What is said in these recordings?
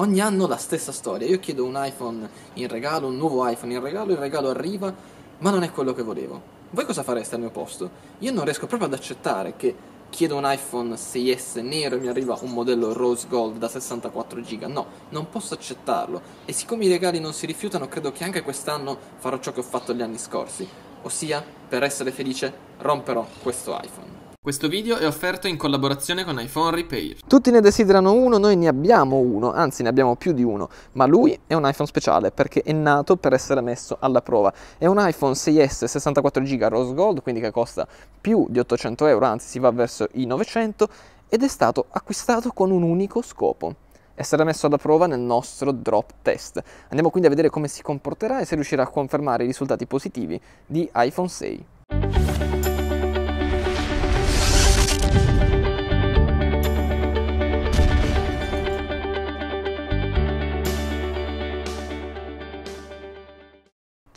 ogni anno la stessa storia. Io chiedo un iPhone in regalo, un nuovo iPhone in regalo, il regalo arriva, ma non è quello che volevo. Voi cosa fareste al mio posto? Io non riesco proprio ad accettare che chiedo un iPhone 6S nero e mi arriva un modello rose gold da 64 giga. No, non posso accettarlo. E siccome i regali non si rifiutano, credo che anche quest'anno farò ciò che ho fatto gli anni scorsi. Ossia, per essere felice, romperò questo iPhone. Questo video è offerto in collaborazione con iPhone Repair. Tutti ne desiderano uno, noi ne abbiamo uno, anzi ne abbiamo più di uno, ma lui è un iPhone speciale perché è nato per essere messo alla prova. È un iPhone 6S 64 GB Rose Gold, quindi che costa più di 800 euro, anzi si va verso i 900, ed è stato acquistato con un unico scopo essere messo alla prova nel nostro drop test. Andiamo quindi a vedere come si comporterà e se riuscirà a confermare i risultati positivi di iPhone 6.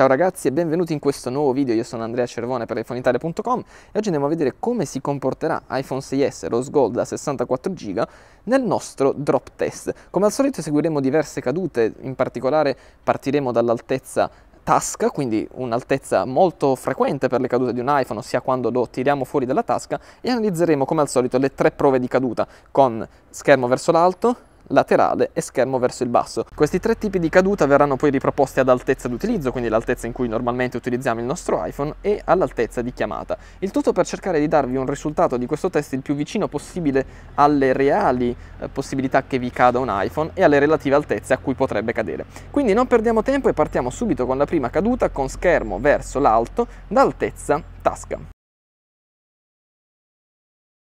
Ciao ragazzi e benvenuti in questo nuovo video, io sono Andrea Cervone per iPhoneitalia.com e oggi andiamo a vedere come si comporterà iPhone 6S Rose Gold da 64 GB nel nostro drop test. Come al solito seguiremo diverse cadute, in particolare partiremo dall'altezza tasca, quindi un'altezza molto frequente per le cadute di un iPhone, ossia quando lo tiriamo fuori dalla tasca, e analizzeremo come al solito le tre prove di caduta con schermo verso l'alto, laterale e schermo verso il basso. Questi tre tipi di caduta verranno poi riproposti ad altezza d'utilizzo, quindi l'altezza in cui normalmente utilizziamo il nostro iPhone e all'altezza di chiamata. Il tutto per cercare di darvi un risultato di questo test il più vicino possibile alle reali eh, possibilità che vi cada un iPhone e alle relative altezze a cui potrebbe cadere. Quindi non perdiamo tempo e partiamo subito con la prima caduta con schermo verso l'alto da altezza tasca.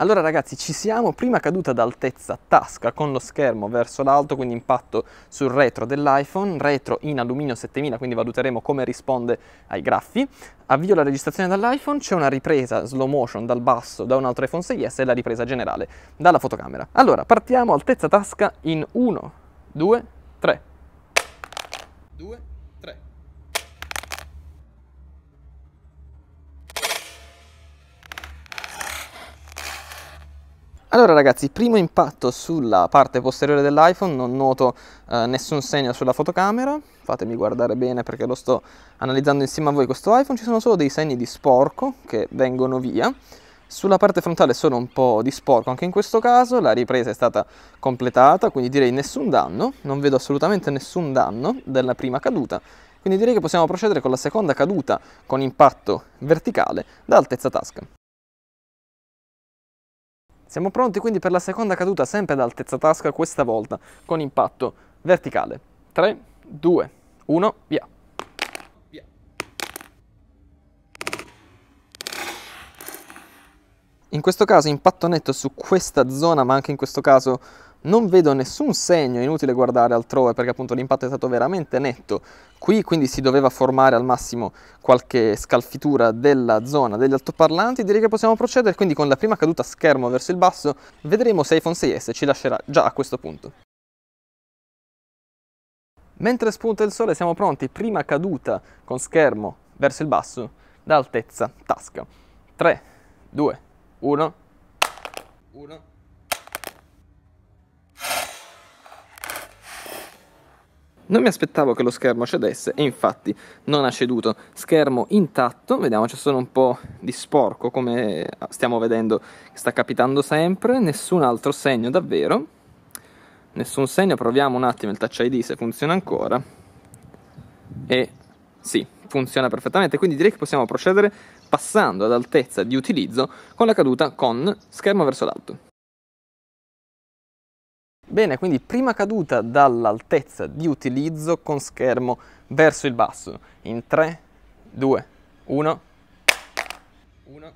Allora ragazzi ci siamo, prima caduta d'altezza tasca con lo schermo verso l'alto, quindi impatto sul retro dell'iPhone, retro in alluminio 7000, quindi valuteremo come risponde ai graffi. Avvio la registrazione dall'iPhone, c'è una ripresa slow motion dal basso da un altro iPhone 6S e la ripresa generale dalla fotocamera. Allora partiamo altezza tasca in 1, 2, 3. 2, Allora ragazzi, primo impatto sulla parte posteriore dell'iPhone, non noto eh, nessun segno sulla fotocamera, fatemi guardare bene perché lo sto analizzando insieme a voi questo iPhone, ci sono solo dei segni di sporco che vengono via, sulla parte frontale solo un po' di sporco anche in questo caso, la ripresa è stata completata, quindi direi nessun danno, non vedo assolutamente nessun danno della prima caduta, quindi direi che possiamo procedere con la seconda caduta con impatto verticale da altezza tasca. Siamo pronti quindi per la seconda caduta, sempre ad altezza tasca, questa volta con impatto verticale. 3, 2, 1, via. via. In questo caso impatto netto su questa zona, ma anche in questo caso non vedo nessun segno, inutile guardare altrove perché appunto l'impatto è stato veramente netto Qui quindi si doveva formare al massimo qualche scalfitura della zona degli altoparlanti, direi che possiamo procedere quindi con la prima caduta schermo verso il basso, vedremo se iPhone 6S ci lascerà già a questo punto. Mentre spunta il sole siamo pronti, prima caduta con schermo verso il basso, da altezza tasca. 3, 2, 1, 1. Non mi aspettavo che lo schermo cedesse e infatti non ha ceduto. Schermo intatto, vediamo c'è solo un po' di sporco come stiamo vedendo che sta capitando sempre, nessun altro segno davvero. Nessun segno, proviamo un attimo il touch ID se funziona ancora. E sì, funziona perfettamente, quindi direi che possiamo procedere passando ad altezza di utilizzo con la caduta con schermo verso l'alto. Bene, quindi prima caduta dall'altezza di utilizzo con schermo verso il basso. In 3, 2, 1. 1.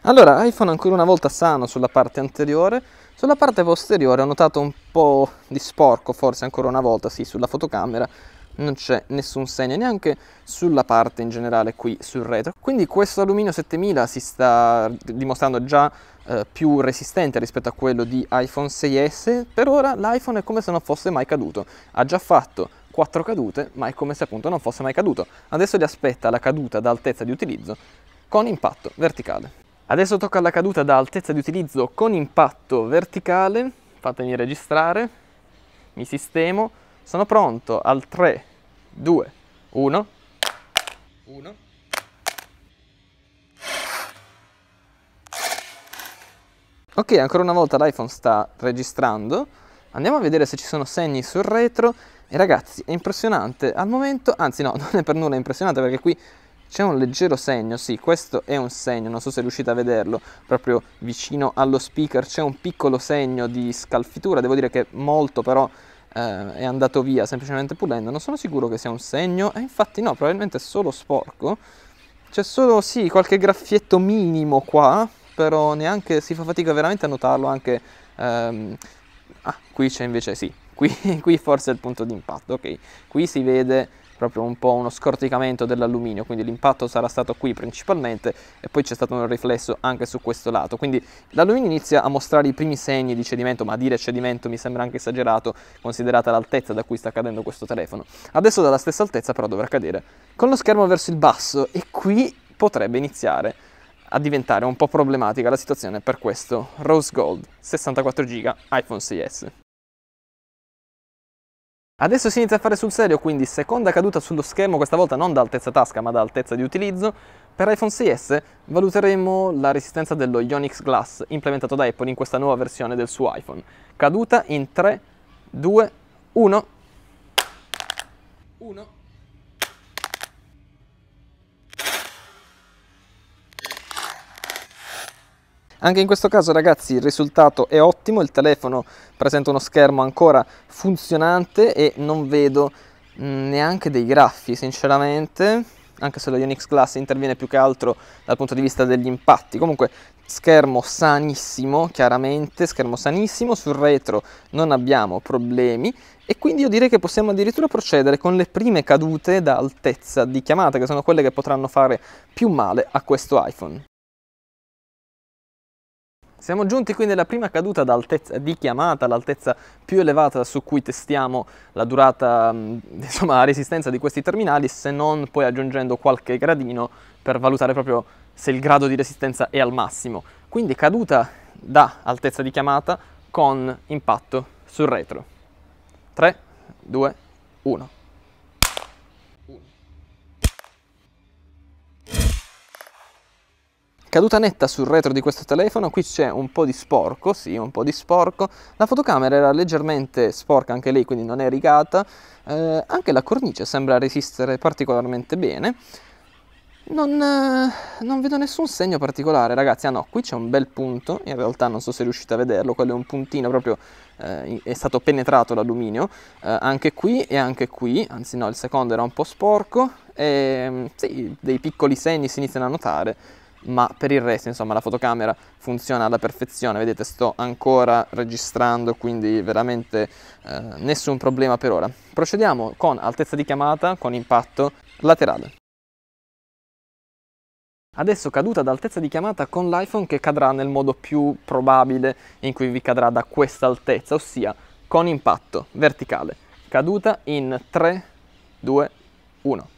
Allora, iPhone ancora una volta sano sulla parte anteriore, sulla parte posteriore ho notato un po' di sporco, forse ancora una volta, sì, sulla fotocamera, non c'è nessun segno neanche sulla parte in generale qui sul retro quindi questo alluminio 7000 si sta dimostrando già eh, più resistente rispetto a quello di iPhone 6s per ora l'iPhone è come se non fosse mai caduto ha già fatto quattro cadute ma è come se appunto non fosse mai caduto adesso gli aspetta la caduta da altezza di utilizzo con impatto verticale Adesso tocca alla caduta da altezza di utilizzo con impatto verticale, fatemi registrare, mi sistemo, sono pronto al 3, 2, 1, 1. Ok, ancora una volta l'iPhone sta registrando. Andiamo a vedere se ci sono segni sul retro. E ragazzi, è impressionante al momento, anzi no, non è per nulla impressionante perché qui c'è un leggero segno, sì, questo è un segno, non so se riuscite a vederlo, proprio vicino allo speaker c'è un piccolo segno di scalfitura, devo dire che molto però eh, è andato via semplicemente pulendo, non sono sicuro che sia un segno, e eh, infatti no, probabilmente è solo sporco. C'è solo, sì, qualche graffietto minimo qua, però neanche, si fa fatica veramente a notarlo anche... Ehm, ah, qui c'è invece, sì, qui, qui forse è il punto di impatto, ok. Qui si vede proprio un po' uno scorticamento dell'alluminio, quindi l'impatto sarà stato qui principalmente e poi c'è stato un riflesso anche su questo lato. Quindi l'alluminio inizia a mostrare i primi segni di cedimento, ma dire cedimento mi sembra anche esagerato considerata l'altezza da cui sta cadendo questo telefono. Adesso dalla stessa altezza però dovrà cadere con lo schermo verso il basso e qui potrebbe iniziare a diventare un po' problematica la situazione per questo Rose Gold 64 GB iPhone 6S. Adesso si inizia a fare sul serio, quindi seconda caduta sullo schermo, questa volta non da altezza tasca ma da altezza di utilizzo. Per iPhone 6S valuteremo la resistenza dello Ionix Glass implementato da Apple in questa nuova versione del suo iPhone. Caduta in 3, 2, 1. 1. Anche in questo caso ragazzi il risultato è ottimo, il telefono presenta uno schermo ancora funzionante e non vedo mm, neanche dei graffi sinceramente anche se lo Unix Class interviene più che altro dal punto di vista degli impatti. Comunque schermo sanissimo, chiaramente, schermo sanissimo, sul retro non abbiamo problemi e quindi io direi che possiamo addirittura procedere con le prime cadute da altezza di chiamata, che sono quelle che potranno fare più male a questo iPhone. Siamo giunti quindi alla prima caduta di chiamata, l'altezza più elevata su cui testiamo la durata, mm, insomma la resistenza di questi terminali, se non poi aggiungendo qualche gradino per valutare proprio se il grado di resistenza è al massimo. Quindi caduta da altezza di chiamata con impatto sul retro. 3, 2, 1. caduta netta sul retro di questo telefono, qui c'è un po' di sporco, sì, un po' di sporco, la fotocamera era leggermente sporca anche lei, quindi non è rigata, eh, anche la cornice sembra resistere particolarmente bene, non, eh, non, vedo nessun segno particolare, ragazzi. Ah no, qui c'è un bel punto. In realtà non so se riuscite a vederlo. Quello è un puntino proprio. Eh, è stato penetrato l'alluminio. Eh, anche qui e anche qui. Anzi, no, il secondo era un po' sporco. E ehm, sì, dei piccoli segni si iniziano a notare ma per il resto insomma la fotocamera funziona alla perfezione vedete sto ancora registrando quindi veramente eh, nessun problema per ora procediamo con altezza di chiamata con impatto laterale Adesso caduta ad altezza di chiamata con l'iPhone che cadrà nel modo più probabile in cui vi cadrà da questa altezza, ossia con impatto verticale. Caduta in 3, 2, 1.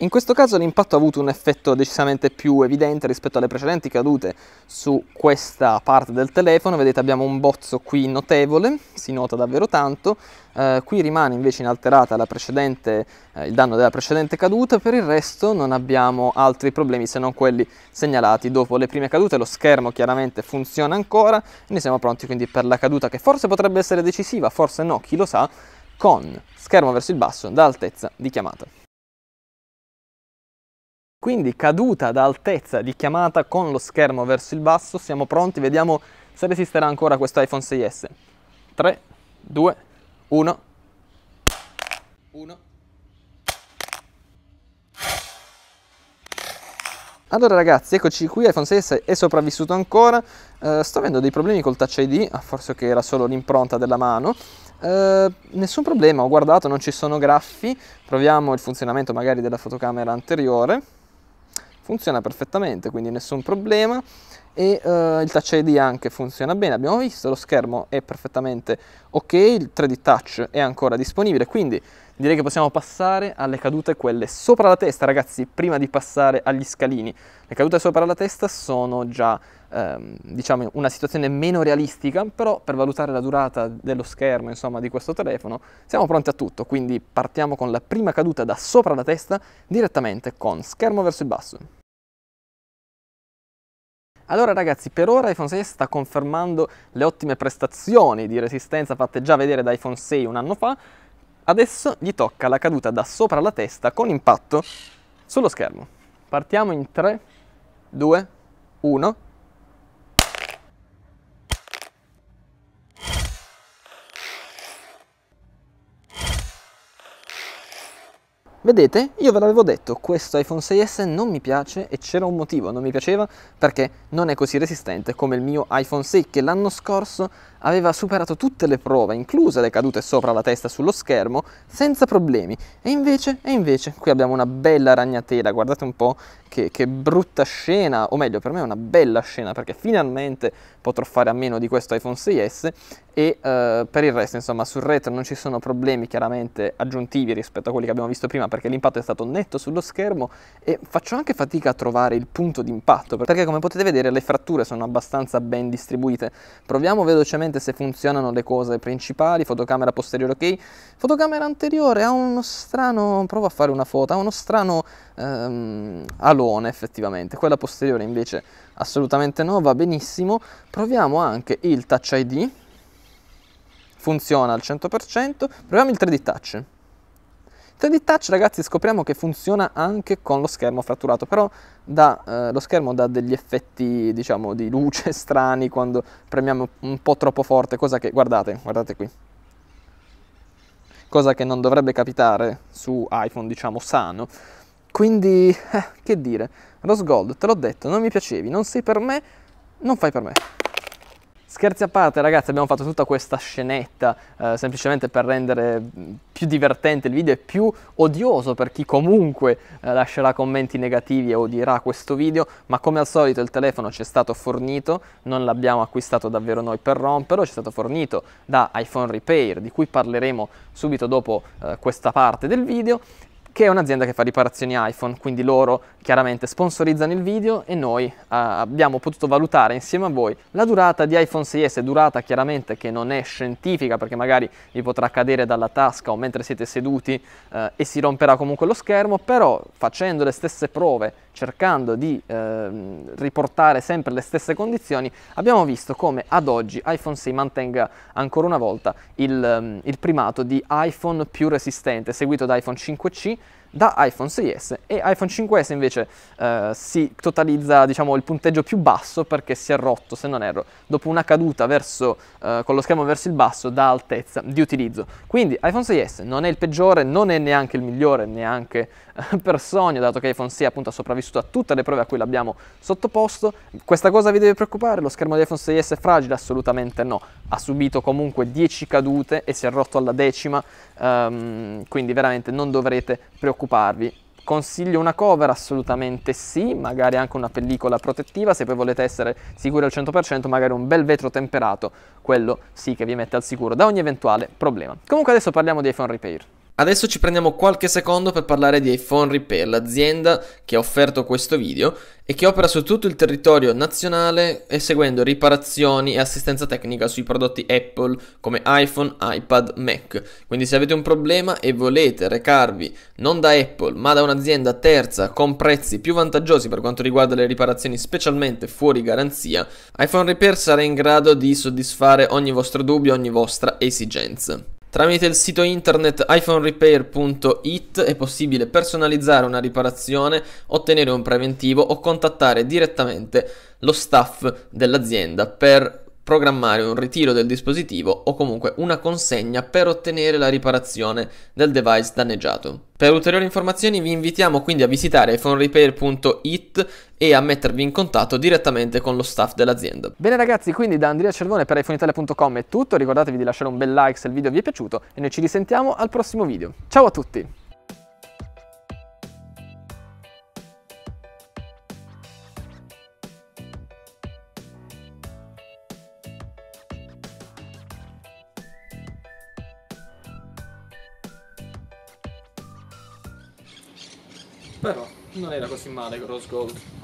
In questo caso l'impatto ha avuto un effetto decisamente più evidente rispetto alle precedenti cadute su questa parte del telefono, vedete abbiamo un bozzo qui notevole, si nota davvero tanto, eh, qui rimane invece inalterata eh, il danno della precedente caduta, per il resto non abbiamo altri problemi se non quelli segnalati dopo le prime cadute, lo schermo chiaramente funziona ancora, ne siamo pronti quindi per la caduta che forse potrebbe essere decisiva, forse no, chi lo sa, con schermo verso il basso da altezza di chiamata. Quindi caduta da altezza di chiamata con lo schermo verso il basso, siamo pronti, vediamo se resisterà ancora questo iPhone 6S. 3, 2, 1. 1. Allora ragazzi, eccoci qui, iPhone 6S è sopravvissuto ancora, eh, sto avendo dei problemi col Touch ID, ah, forse che era solo l'impronta della mano, eh, nessun problema, ho guardato, non ci sono graffi, proviamo il funzionamento magari della fotocamera anteriore, funziona perfettamente, quindi nessun problema e uh, il touch ID anche funziona bene, abbiamo visto, lo schermo è perfettamente ok, il 3D touch è ancora disponibile, quindi direi che possiamo passare alle cadute quelle sopra la testa, ragazzi, prima di passare agli scalini. Le cadute sopra la testa sono già ehm, diciamo una situazione meno realistica, però per valutare la durata dello schermo, insomma, di questo telefono, siamo pronti a tutto, quindi partiamo con la prima caduta da sopra la testa direttamente con schermo verso il basso. Allora ragazzi, per ora iPhone 6 sta confermando le ottime prestazioni di resistenza fatte già vedere da iPhone 6 un anno fa, adesso gli tocca la caduta da sopra la testa con impatto sullo schermo. Partiamo in 3, 2, 1... Vedete, io ve l'avevo detto, questo iPhone 6S non mi piace e c'era un motivo, non mi piaceva perché non è così resistente come il mio iPhone 6 che l'anno scorso aveva superato tutte le prove, incluse le cadute sopra la testa sullo schermo, senza problemi. E invece, e invece, qui abbiamo una bella ragnatela, guardate un po' che, che brutta scena, o meglio per me è una bella scena, perché finalmente potrò fare a meno di questo iPhone 6S e eh, per il resto, insomma, sul retro non ci sono problemi chiaramente aggiuntivi rispetto a quelli che abbiamo visto prima, perché l'impatto è stato netto sullo schermo e faccio anche fatica a trovare il punto d'impatto, perché come potete vedere le fratture sono abbastanza ben distribuite. Proviamo velocemente esattamente se funzionano le cose principali, fotocamera posteriore ok, fotocamera anteriore ha uno strano, provo a fare una foto, ha uno strano ehm, alone effettivamente, quella posteriore invece assolutamente no, va benissimo, proviamo anche il Touch ID, funziona al 100%, proviamo il 3D Touch. 3D Touch ragazzi scopriamo che funziona anche con lo schermo fratturato, però dà, eh, lo schermo dà degli effetti diciamo di luce strani quando premiamo un po' troppo forte, cosa che guardate, guardate qui, cosa che non dovrebbe capitare su iPhone diciamo sano. Quindi, eh, che dire, Rose Gold, te l'ho detto, non mi piacevi, non sei per me, non fai per me. Scherzi a parte ragazzi, abbiamo fatto tutta questa scenetta eh, semplicemente per rendere mm, più divertente il video e più odioso per chi comunque eh, lascerà commenti negativi e odierà questo video, ma come al solito il telefono ci è stato fornito, non l'abbiamo acquistato davvero noi per romperlo, ci è stato fornito da iPhone Repair, di cui parleremo subito dopo eh, questa parte del video che è un'azienda che fa riparazioni iPhone, quindi loro chiaramente sponsorizzano il video e noi eh, abbiamo potuto valutare insieme a voi la durata di iPhone 6S, durata chiaramente che non è scientifica perché magari vi potrà cadere dalla tasca o mentre siete seduti eh, e si romperà comunque lo schermo, però facendo le stesse prove cercando di eh, riportare sempre le stesse condizioni, abbiamo visto come ad oggi iPhone 6 mantenga ancora una volta il, ehm, il primato di iPhone più resistente, seguito da iPhone 5C da iPhone 6S e iPhone 5S invece eh, si totalizza diciamo il punteggio più basso perché si è rotto se non erro dopo una caduta verso, eh, con lo schermo verso il basso da altezza di utilizzo quindi iPhone 6S non è il peggiore non è neanche il migliore neanche eh, per sogno, dato che iPhone 6 appunto ha sopravvissuto a tutte le prove a cui l'abbiamo sottoposto questa cosa vi deve preoccupare lo schermo di iPhone 6S è fragile assolutamente no ha subito comunque 10 cadute e si è rotto alla decima ehm, quindi veramente non dovrete preoccuparvi preoccuparvi. Consiglio una cover? Assolutamente sì, magari anche una pellicola protettiva, se poi volete essere sicuri al 100%, magari un bel vetro temperato, quello sì che vi mette al sicuro da ogni eventuale problema. Comunque adesso parliamo di iPhone Repair. Adesso ci prendiamo qualche secondo per parlare di iPhone Repair, l'azienda che ha offerto questo video e che opera su tutto il territorio nazionale eseguendo eh, riparazioni e assistenza tecnica sui prodotti Apple come iPhone, iPad, Mac. Quindi se avete un problema e volete recarvi non da Apple ma da un'azienda terza con prezzi più vantaggiosi per quanto riguarda le riparazioni specialmente fuori garanzia, iPhone Repair sarà in grado di soddisfare ogni vostro dubbio, ogni vostra esigenza. Tramite il sito internet iPhoneRepair.it è possibile personalizzare una riparazione, ottenere un preventivo o contattare direttamente lo staff dell'azienda per programmare un ritiro del dispositivo o comunque una consegna per ottenere la riparazione del device danneggiato. Per ulteriori informazioni vi invitiamo quindi a visitare phonerepair.it e a mettervi in contatto direttamente con lo staff dell'azienda. Bene ragazzi, quindi da Andrea Cervone per iPhoneitalia.com è tutto, ricordatevi di lasciare un bel like se il video vi è piaciuto e noi ci risentiamo al prossimo video. Ciao a tutti! Marek Rosgold.